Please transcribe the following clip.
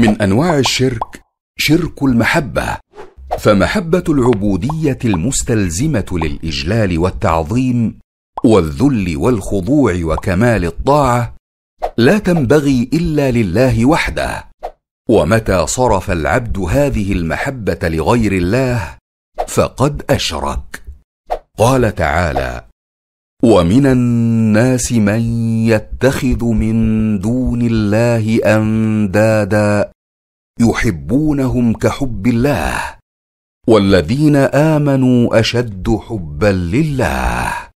من انواع الشرك شرك المحبه فمحبه العبوديه المستلزمه للاجلال والتعظيم والذل والخضوع وكمال الطاعه لا تنبغي الا لله وحده ومتى صرف العبد هذه المحبه لغير الله فقد اشرك قال تعالى ومن الناس من يتخذ من دون الله اندادا يحبونهم كحب الله والذين امنوا اشد حبا لله